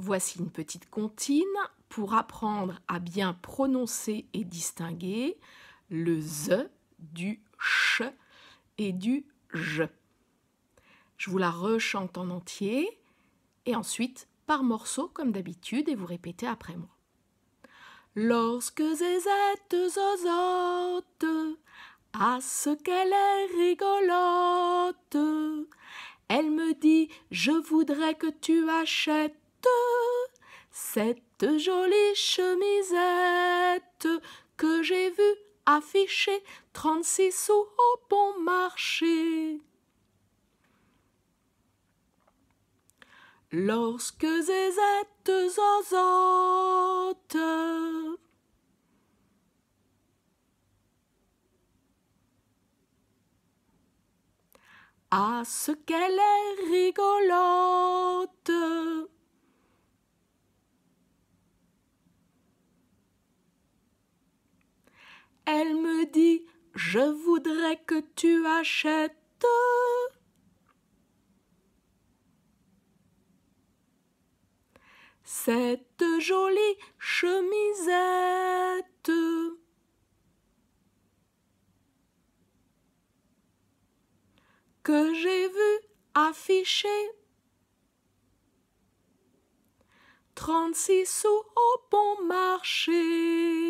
Voici une petite comptine pour apprendre à bien prononcer et distinguer le z du ch et du je. Je vous la rechante en entier et ensuite par morceaux comme d'habitude et vous répétez après moi. Lorsque Zézette zozote à ce qu'elle est rigolote, elle me dit Je voudrais que tu achètes cette jolie chemisette que j'ai vue affichée Trente-six sous au bon marché. Lorsque Zézette zozote à ce qu'elle est rigolote. Je voudrais que tu achètes. Cette jolie chemisette. que j'ai vu Trente-six sous au bon marché.